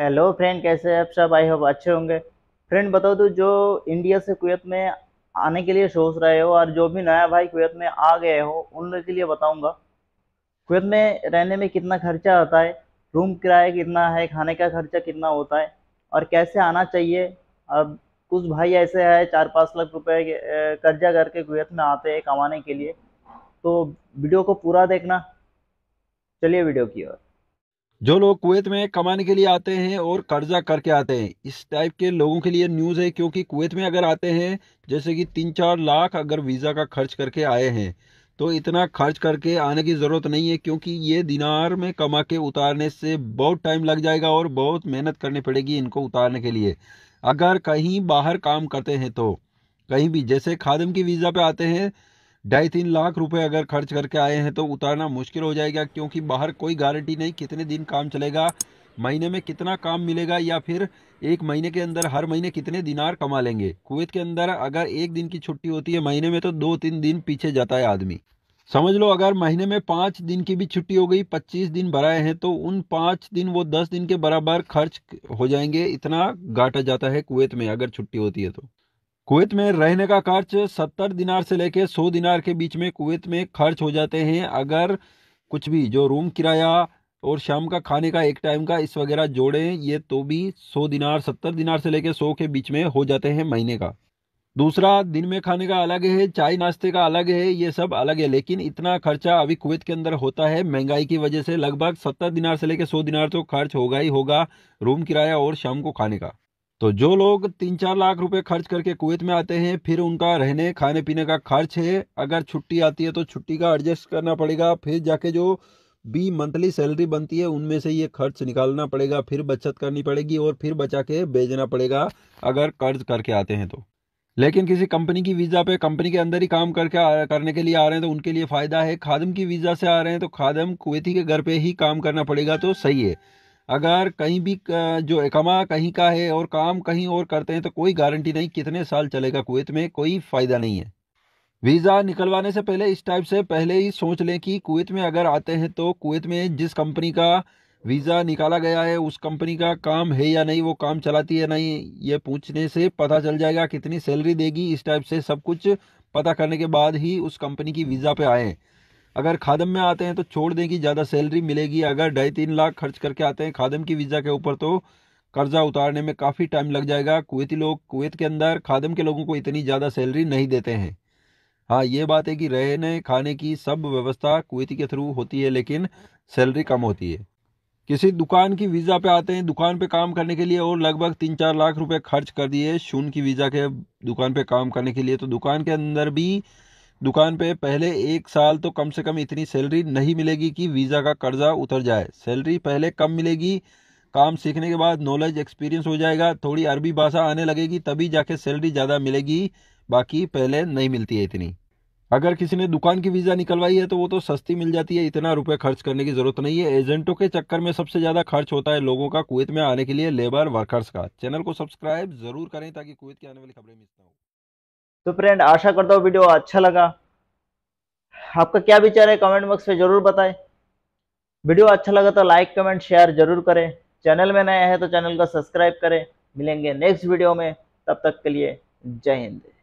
hello friend कैसे आप सब आई होप अच्छे होंगे फ्रेंड बताओ तो जो इंडिया से कुवैत में आने के लिए सोच रहे हो और जो भी नया भाई कुवैत में आ गए हो उन लोगों के लिए बताऊंगा कुवैत में रहने में कितना खर्चा आता है रूम किराया कितना है खाने का खर्चा कितना होता है और कैसे आना चाहिए अब कुछ भाई ऐसे है चार पाँच लाख रुपये कर्जा करके कुवैत में आते हैं कमाने के लिए तो वीडियो को पूरा देखना चलिए वीडियो की ओर जो लोग कुवैत में कमाने के लिए आते हैं और कर्जा करके आते हैं इस टाइप के लोगों के लिए न्यूज़ है क्योंकि कुवैत में अगर आते हैं जैसे कि तीन चार लाख अगर वीज़ा का खर्च करके आए हैं तो इतना खर्च करके आने की ज़रूरत नहीं है क्योंकि ये दिनार में कमा के उतारने से बहुत टाइम लग जाएगा और बहुत मेहनत करनी पड़ेगी इनको उतारने के लिए अगर कहीं बाहर काम करते हैं तो कहीं भी जैसे खादम की वीज़ा पे आते हैं ढाई तीन लाख रुपए अगर खर्च करके आए हैं तो उतारना मुश्किल हो जाएगा क्योंकि बाहर कोई गारंटी नहीं कितने दिन काम चलेगा महीने में कितना काम मिलेगा या फिर एक महीने के अंदर हर महीने कितने दिनार कमा लेंगे कुवैत के अंदर अगर एक दिन की छुट्टी होती है महीने में तो दो तीन दिन पीछे जाता है आदमी समझ लो अगर महीने में पाँच दिन की भी छुट्टी हो गई पच्चीस दिन भराए हैं तो उन पाँच दिन वो दस दिन के बराबर खर्च हो जाएंगे इतना घाटा जाता है कुवैत में अगर छुट्टी होती है तो कुवैत में रहने का खर्च सत्तर दिनार से लेकर सौ दिनार के बीच में कुवैत में खर्च हो जाते हैं अगर कुछ भी जो रूम किराया और शाम का खाने का एक टाइम का इस वगैरह जोड़ें ये तो भी सौ दिनार सत्तर दिनार से लेकर सौ के बीच में हो जाते हैं महीने का दूसरा दिन में खाने का अलग है चाय नाश्ते का अलग है ये सब अलग है लेकिन इतना खर्चा अभी कुवैत के अंदर होता है महंगाई की वजह से लगभग सत्तर दिनार से लेकर सौ दिनार तो खर्च होगा ही होगा रूम किराया और शाम को खाने का तो जो लोग तीन चार लाख रुपए खर्च करके कुवैत में आते हैं फिर उनका रहने खाने पीने का खर्च है अगर छुट्टी आती है तो छुट्टी का एडजस्ट करना पड़ेगा फिर जाके जो बी मंथली सैलरी बनती है उनमें से ये खर्च निकालना पड़ेगा फिर बचत करनी पड़ेगी और फिर बचा के भेजना पड़ेगा अगर कर्ज करके आते हैं तो लेकिन किसी कंपनी की वीज़ा पे कंपनी के अंदर ही काम करके करने के लिए आ रहे हैं तो उनके लिए फ़ायदा है खादम की वीज़ा से आ रहे हैं तो खादम कुवैती के घर पे ही काम करना पड़ेगा तो सही है अगर कहीं भी जो एकमा कहीं का है और काम कहीं और करते हैं तो कोई गारंटी नहीं कितने साल चलेगा कुवैत में कोई फ़ायदा नहीं है वीज़ा निकलवाने से पहले इस टाइप से पहले ही सोच लें कि कुवैत में अगर आते हैं तो कुवैत में जिस कंपनी का वीज़ा निकाला गया है उस कंपनी का काम है या नहीं वो काम चलाती है नहीं ये पूछने से पता चल जाएगा कितनी सैलरी देगी इस टाइप से सब कुछ पता करने के बाद ही उस कंपनी की वीज़ा पे आए अगर खादम में आते हैं तो छोड़ दें कि ज़्यादा सैलरी मिलेगी अगर ढाई तीन लाख खर्च करके आते हैं खादम की वीज़ा के ऊपर तो कर्जा उतारने में काफ़ी टाइम लग जाएगा कुवैती लोग कुवैत के अंदर खादम के लोगों को इतनी ज़्यादा सैलरी नहीं देते हैं हाँ ये बात है कि रहने खाने की सब व्यवस्था कुवैती के थ्रू होती है लेकिन सैलरी कम होती है किसी दुकान की वीज़ा पे आते हैं दुकान पे काम करने के लिए और लगभग तीन चार लाख रुपए खर्च कर दिए शून की वीज़ा के दुकान पे काम करने के लिए तो दुकान के अंदर भी दुकान पे पहले एक साल तो कम से कम इतनी सैलरी नहीं मिलेगी कि वीज़ा का कर्जा उतर जाए सैलरी पहले कम मिलेगी काम सीखने के बाद नॉलेज एक्सपीरियंस हो जाएगा थोड़ी अरबी भाषा आने लगेगी तभी जाके सैलरी ज़्यादा मिलेगी बाकी पहले नहीं मिलती है इतनी अगर किसी ने दुकान की वीज़ा निकलवाई है तो वो तो सस्ती मिल जाती है इतना रुपये खर्च करने की ज़रूरत नहीं है एजेंटों के चक्कर में सबसे ज़्यादा खर्च होता है लोगों का कुवैत में आने के लिए लेबर वर्कर्स का चैनल को सब्सक्राइब ज़रूर करें ताकि कुवैत की आने वाली खबरें मिस ना हो तो फ्रेंड आशा करता हूँ वीडियो अच्छा लगा आपका क्या विचार है कमेंट बॉक्स में ज़रूर बताएं वीडियो अच्छा लगा तो लाइक कमेंट शेयर जरूर करें चैनल में नया है तो चैनल को सब्सक्राइब करें मिलेंगे नेक्स्ट वीडियो में तब तक के लिए जय हिंद